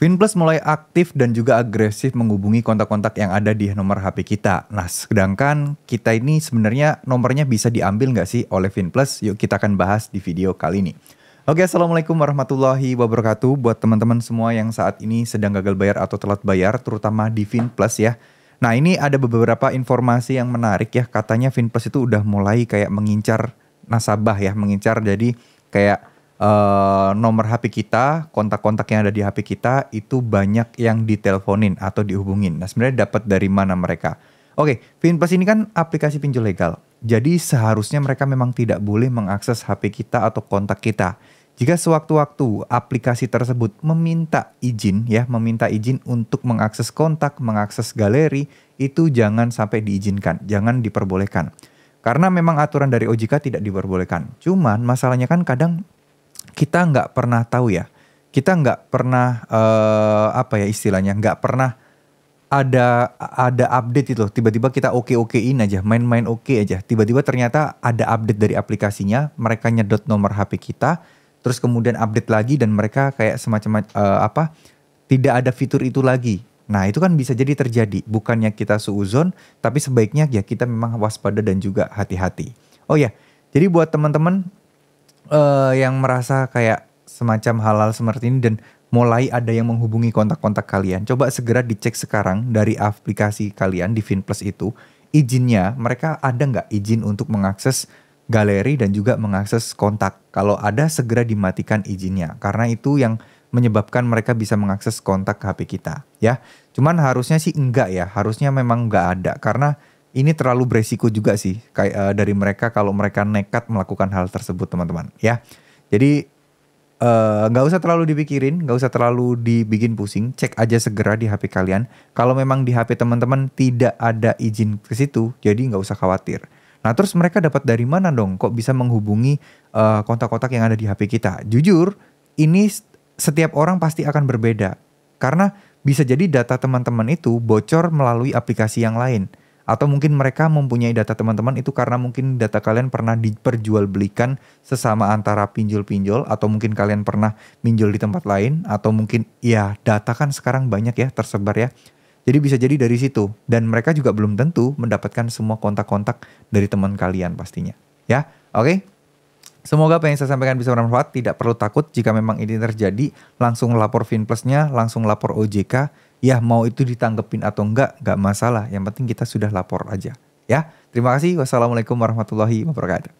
FinPlus mulai aktif dan juga agresif menghubungi kontak-kontak yang ada di nomor HP kita. Nah, sedangkan kita ini sebenarnya nomornya bisa diambil nggak sih oleh FinPlus? Yuk kita akan bahas di video kali ini. Oke, Assalamualaikum warahmatullahi wabarakatuh. Buat teman-teman semua yang saat ini sedang gagal bayar atau telat bayar, terutama di FinPlus ya. Nah, ini ada beberapa informasi yang menarik ya. Katanya FinPlus itu udah mulai kayak mengincar nasabah ya, mengincar jadi kayak uh, nomor HP kita, kontak-kontak yang ada di HP kita itu banyak yang diteleponin atau dihubungin. Nah, sebenarnya dapat dari mana mereka? Oke, okay, Finpas ini kan aplikasi pinjol legal. Jadi seharusnya mereka memang tidak boleh mengakses HP kita atau kontak kita. Jika sewaktu-waktu aplikasi tersebut meminta izin ya, meminta izin untuk mengakses kontak, mengakses galeri, itu jangan sampai diizinkan, jangan diperbolehkan. Karena memang aturan dari OJK tidak diperbolehkan. Cuman masalahnya kan kadang kita nggak pernah tahu ya kita nggak pernah uh, apa ya istilahnya nggak pernah ada ada update itu tiba-tiba kita oke okein aja main-main oke aja tiba-tiba ternyata ada update dari aplikasinya mereka nyedot nomor HP kita terus kemudian update lagi dan mereka kayak semacam uh, apa tidak ada fitur itu lagi nah itu kan bisa jadi terjadi bukannya kita suuzon tapi sebaiknya ya kita memang waspada dan juga hati-hati oh ya jadi buat teman-teman uh, yang merasa kayak semacam halal seperti ini dan mulai ada yang menghubungi kontak-kontak kalian, coba segera dicek sekarang dari aplikasi kalian di FinPlus itu izinnya mereka ada nggak izin untuk mengakses galeri dan juga mengakses kontak. Kalau ada segera dimatikan izinnya karena itu yang menyebabkan mereka bisa mengakses kontak HP kita ya. Cuman harusnya sih enggak ya, harusnya memang enggak ada karena ini terlalu beresiko juga sih kayak uh, dari mereka kalau mereka nekat melakukan hal tersebut teman-teman ya jadi eh, nggak uh, usah terlalu dipikirin nggak usah terlalu dibikin pusing cek aja segera di HP kalian kalau memang di HP teman-teman tidak ada izin ke situ jadi nggak usah khawatir nah terus mereka dapat dari mana dong kok bisa menghubungi kontak eh, kontak-kontak yang ada di HP kita jujur ini setiap orang pasti akan berbeda karena bisa jadi data teman-teman itu bocor melalui aplikasi yang lain atau mungkin mereka mempunyai data teman-teman itu karena mungkin data kalian pernah diperjualbelikan sesama antara pinjol-pinjol atau mungkin kalian pernah pinjol di tempat lain atau mungkin ya data kan sekarang banyak ya tersebar ya. Jadi bisa jadi dari situ dan mereka juga belum tentu mendapatkan semua kontak-kontak dari teman kalian pastinya. Ya, oke. Okay? Semoga apa yang saya sampaikan bisa bermanfaat. Tidak perlu takut jika memang ini terjadi, langsung lapor FinPlusnya, langsung lapor OJK ya mau itu ditanggepin atau enggak enggak masalah yang penting kita sudah lapor aja ya terima kasih wassalamualaikum warahmatullahi wabarakatuh